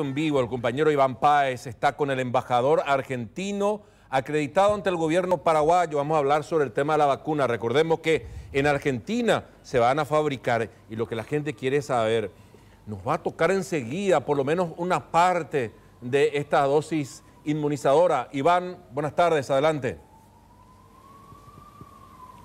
En vivo, el compañero Iván Páez está con el embajador argentino acreditado ante el gobierno paraguayo. Vamos a hablar sobre el tema de la vacuna. Recordemos que en Argentina se van a fabricar y lo que la gente quiere saber, nos va a tocar enseguida por lo menos una parte de esta dosis inmunizadora. Iván, buenas tardes, adelante.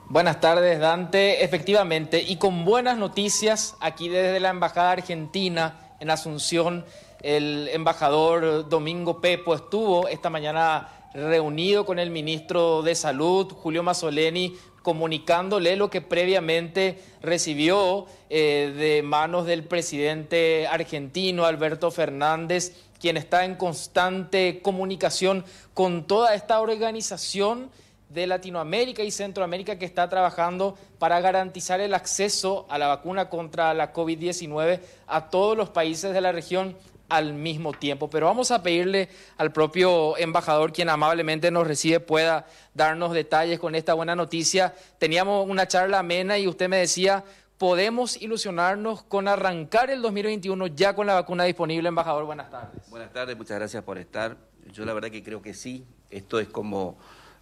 Buenas tardes, Dante. Efectivamente, y con buenas noticias aquí desde la Embajada Argentina en Asunción. El embajador Domingo Pepo estuvo esta mañana reunido con el ministro de Salud, Julio Mazzoleni, comunicándole lo que previamente recibió eh, de manos del presidente argentino Alberto Fernández, quien está en constante comunicación con toda esta organización de Latinoamérica y Centroamérica que está trabajando para garantizar el acceso a la vacuna contra la COVID-19 a todos los países de la región al mismo tiempo. Pero vamos a pedirle al propio embajador, quien amablemente nos recibe, pueda darnos detalles con esta buena noticia. Teníamos una charla amena y usted me decía, podemos ilusionarnos con arrancar el 2021 ya con la vacuna disponible. Embajador, buenas tardes. Buenas tardes, muchas gracias por estar. Yo la verdad que creo que sí. Esto es como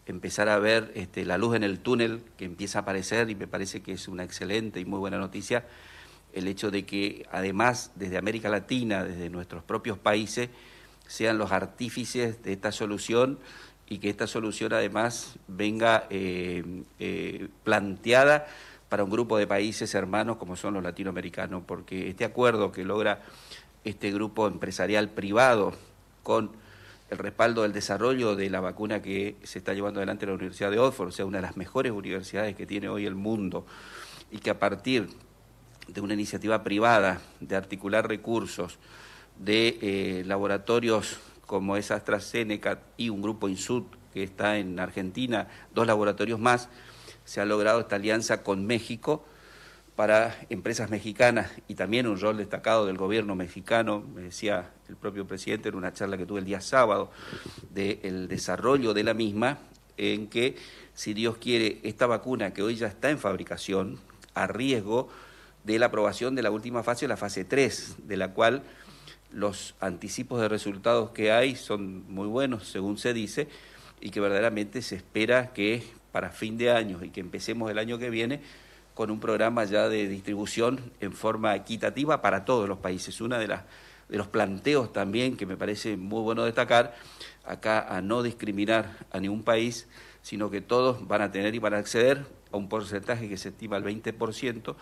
empezar a ver este, la luz en el túnel que empieza a aparecer y me parece que es una excelente y muy buena noticia el hecho de que además desde América Latina, desde nuestros propios países, sean los artífices de esta solución y que esta solución además venga eh, eh, planteada para un grupo de países hermanos como son los latinoamericanos, porque este acuerdo que logra este grupo empresarial privado con el respaldo del desarrollo de la vacuna que se está llevando adelante en la Universidad de Oxford, sea, una de las mejores universidades que tiene hoy el mundo, y que a partir de una iniciativa privada de articular recursos de eh, laboratorios como es AstraZeneca y un grupo INSUD que está en Argentina, dos laboratorios más, se ha logrado esta alianza con México para empresas mexicanas y también un rol destacado del gobierno mexicano, me decía el propio presidente en una charla que tuve el día sábado, del desarrollo de la misma, en que si Dios quiere, esta vacuna que hoy ya está en fabricación, a riesgo, de la aprobación de la última fase, la fase 3, de la cual los anticipos de resultados que hay son muy buenos, según se dice, y que verdaderamente se espera que para fin de año y que empecemos el año que viene con un programa ya de distribución en forma equitativa para todos los países. Una de las de los planteos también que me parece muy bueno destacar, acá a no discriminar a ningún país, sino que todos van a tener y van a acceder a un porcentaje que se estima al 20%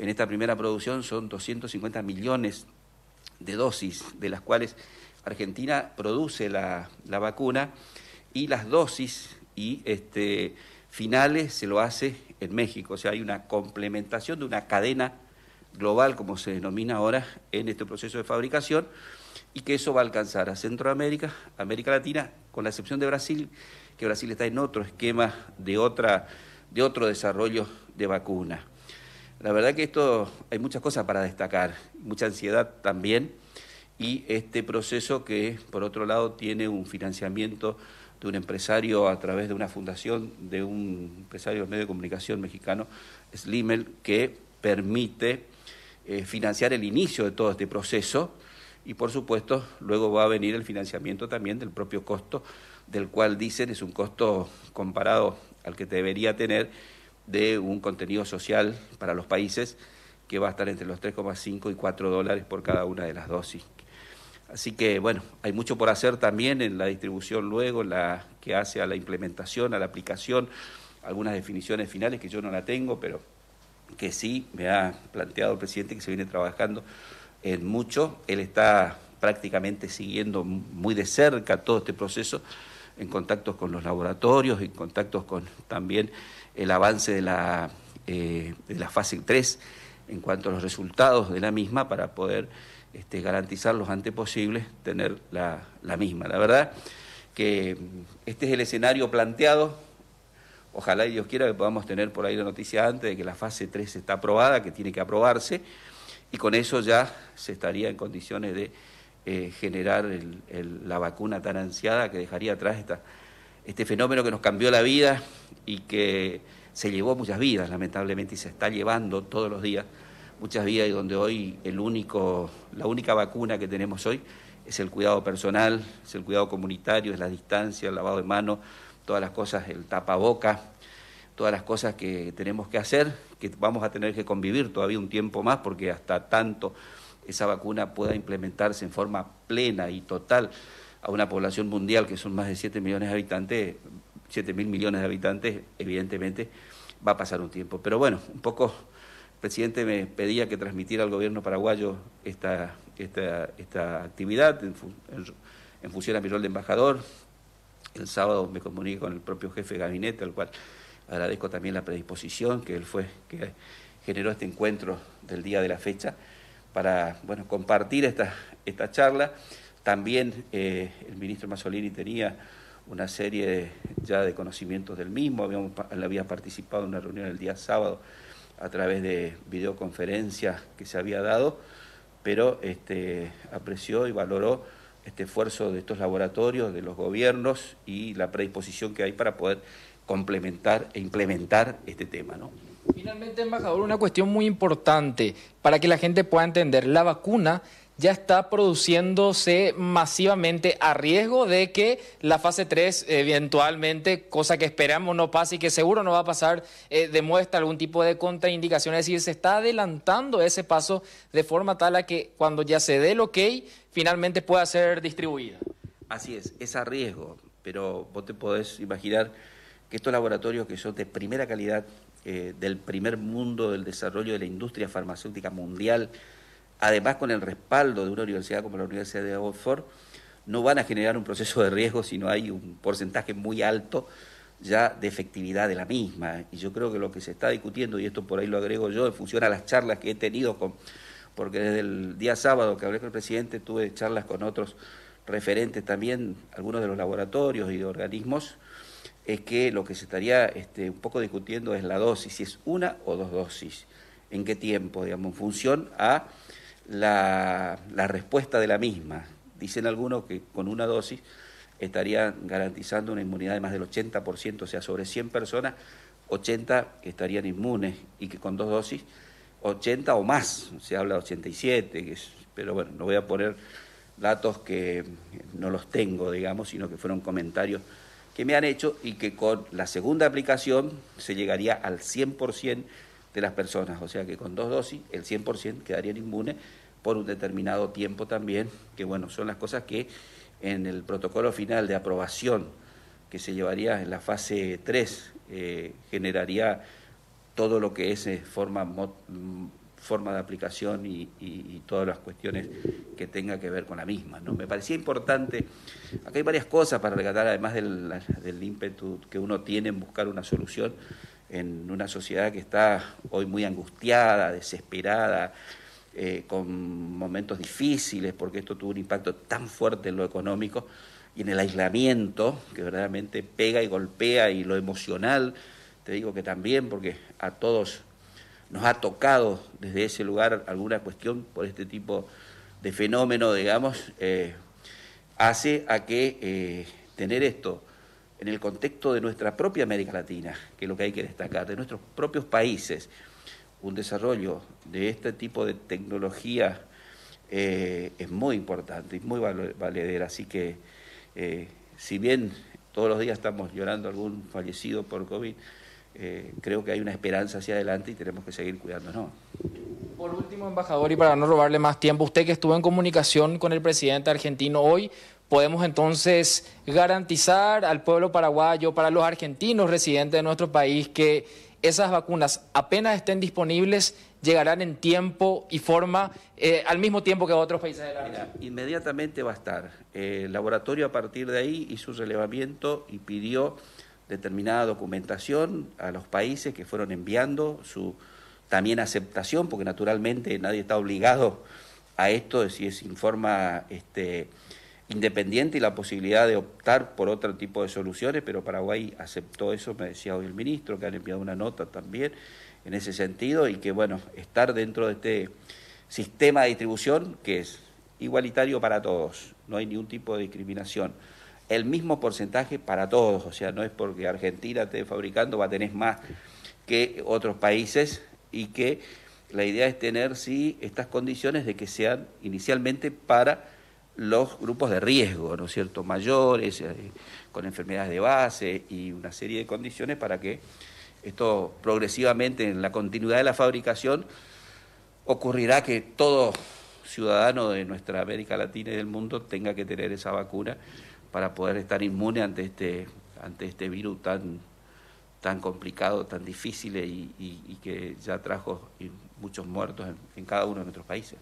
en esta primera producción son 250 millones de dosis, de las cuales Argentina produce la, vacuna y las dosis y este, finales se lo hace en México. O sea, hay una complementación de una cadena global, como se denomina ahora, en este proceso de fabricación y que eso va a alcanzar a Centroamérica, América Latina, con la excepción de Brasil, que Brasil está en otro esquema de, de otro desarrollo de vacuna. La verdad que esto hay muchas cosas para destacar, mucha ansiedad también, y este proceso que, por otro lado, tiene un financiamiento de un empresario a través de una fundación de un empresario de medio de comunicación mexicano, Slimel, que permite eh, financiar el inicio de todo este proceso y por supuesto luego va a venir el financiamiento también del propio costo, del cual dicen es un costo comparado al que debería tener de un contenido social para los países que va a estar entre los 3,5 y 4 dólares por cada una de las dosis. Así que, bueno, hay mucho por hacer también en la distribución luego, la que hace a la implementación, a la aplicación, algunas definiciones finales que yo no la tengo, pero que sí me ha planteado el presidente que se viene trabajando en mucho. Él está prácticamente siguiendo muy de cerca todo este proceso en contactos con los laboratorios, en contactos con también el avance de la, eh, de la fase 3 en cuanto a los resultados de la misma para poder este, garantizar los antes posibles tener la, misma. La verdad que mm, este es el escenario planteado. Ojalá y Dios quiera que podamos tener por ahí la noticia antes de que la fase 3 está aprobada, que tiene que aprobarse, y con eso ya se estaría en condiciones de eh, generar la vacuna tan ansiada que dejaría atrás esta este fenómeno que nos cambió la vida y que se llevó muchas vidas, lamentablemente, y se está llevando todos los días muchas vidas y donde hoy el único, la única vacuna que tenemos hoy es el cuidado personal, es el cuidado comunitario, es la distancia, el lavado de manos, todas las cosas, el tapaboca, todas las cosas que tenemos que hacer, que vamos a tener que convivir todavía un tiempo más porque hasta tanto esa vacuna pueda implementarse en forma plena y total a una población mundial que son más de 7 millones de habitantes, 7 mil millones de habitantes, evidentemente va a pasar un tiempo. Pero bueno, un poco el presidente me pedía que transmitiera al gobierno paraguayo esta, esta, esta actividad en, función a mi rol de embajador. El sábado me comuniqué con el propio jefe de gabinete, al cual agradezco también la predisposición que él fue, que generó este encuentro del día de la fecha para bueno, compartir esta, esta charla. También eh, el ministro masolini tenía una serie ya de conocimientos del mismo, Habíamos, él había participado en una reunión el día sábado a través de videoconferencias que se había dado, pero este, apreció y valoró este esfuerzo de estos laboratorios, de los gobiernos y la predisposición que hay para poder complementar e implementar este tema. Finalmente, embajador, una cuestión muy importante para que la gente pueda entender. La vacuna ya está produciéndose masivamente a riesgo de que la fase 3 eventualmente, cosa que esperamos no pase y que seguro no va a pasar, eh, demuestra algún tipo de contraindicación. Es decir, se está adelantando ese paso de forma tal a que cuando ya se dé el ok, finalmente pueda ser distribuida. Así es, es a riesgo, pero vos te podés imaginar que estos laboratorios que son de primera calidad, eh, del primer mundo del desarrollo de la industria farmacéutica mundial, además con el respaldo de una universidad como la Universidad de Oxford, no van a generar un proceso de riesgo, si no hay un porcentaje muy alto ya de efectividad de la misma. Y yo creo que lo que se está discutiendo, y esto por ahí lo agrego yo, en función a las charlas que he tenido con, porque desde el día sábado que hablé con el presidente, tuve charlas con otros referentes también, algunos de los laboratorios y de organismos, es que lo que se estaría este, un poco discutiendo es la dosis, si es una o dos dosis, en qué tiempo, digamos, en función a la, respuesta de la misma. Dicen algunos que con una dosis estarían garantizando una inmunidad de más del 80%, o sea, sobre 100 personas, 80 estarían inmunes y que con dos dosis, 80 o más, se habla de 87, que pero bueno, no voy a poner datos que no los tengo, digamos, sino que fueron comentarios que me han hecho y que con la segunda aplicación se llegaría al 100% de las personas, o sea que con dos dosis el 100% quedarían inmunes por un determinado tiempo también, que bueno, son las cosas que en el protocolo final de aprobación que se llevaría en la fase 3 eh, generaría todo lo que es eh, forma, mm, forma de aplicación y, todas las cuestiones que tenga que ver con la misma. ¿no? Me parecía importante, acá hay varias cosas para regatar además del, del ímpetu que uno tiene en buscar una solución en una sociedad que está hoy muy angustiada, desesperada, eh, con momentos difíciles, porque esto tuvo un impacto tan fuerte en lo económico y en el aislamiento, que verdaderamente pega y golpea, y lo emocional, te digo que también, porque a todos nos ha tocado desde ese lugar alguna cuestión por este tipo de fenómeno, digamos, eh, hace a que eh, tener esto en el contexto de nuestra propia América Latina, que es lo que hay que destacar, de nuestros propios países, un desarrollo de este tipo de tecnología eh, es muy importante y muy valedera. Así que, eh, si bien todos los días estamos llorando algún fallecido por COVID, eh, creo que hay una esperanza hacia adelante y tenemos que seguir cuidándonos. Por último, embajador, y para no robarle más tiempo, usted que estuvo en comunicación con el presidente argentino hoy, podemos entonces garantizar al pueblo paraguayo, para los argentinos residentes de nuestro país, que esas vacunas apenas estén disponibles, llegarán en tiempo y forma eh, al mismo tiempo que a otros países de la región? Inmediatamente va a estar. Eh, el laboratorio a partir de ahí hizo un relevamiento y pidió determinada documentación a los países que fueron enviando su también aceptación, porque naturalmente nadie está obligado a esto, si es informa este, independiente y la posibilidad de optar por otro tipo de soluciones, pero Paraguay aceptó eso, me decía hoy el ministro, que han enviado una nota también en ese sentido, y que bueno, estar dentro de este sistema de distribución que es igualitario para todos, no hay ningún tipo de discriminación. El mismo porcentaje para todos, o sea, no es porque Argentina esté fabricando, va a tener más que otros países y que la idea es tener, sí, estas condiciones de que sean inicialmente para los grupos de riesgo, ¿no es cierto? Mayores, eh, con enfermedades de base y una serie de condiciones para que esto progresivamente en la continuidad de la fabricación ocurrirá que todo ciudadano de nuestra América Latina y del mundo tenga que tener esa vacuna para poder estar inmune ante este, ante este virus tan, tan complicado, tan difícil y, que ya trajo muchos muertos en cada uno de nuestros países.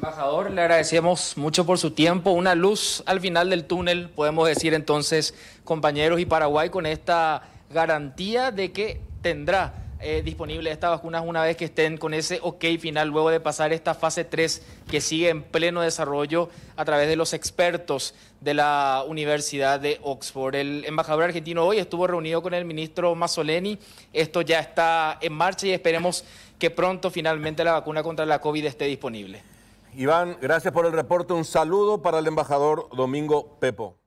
Embajador, le agradecemos mucho por su tiempo. Una luz al final del túnel, podemos decir entonces, compañeros, y Paraguay con esta garantía de que tendrá eh, disponible estas vacunas una vez que estén con ese ok final, luego de pasar esta fase 3 que sigue en pleno desarrollo a través de los expertos de la Universidad de Oxford. El embajador argentino hoy estuvo reunido con el ministro Mazzoleni. Esto ya está en marcha y esperemos que pronto finalmente la vacuna contra la COVID esté disponible. Iván, gracias por el reporte. Un saludo para el embajador Domingo Pepo.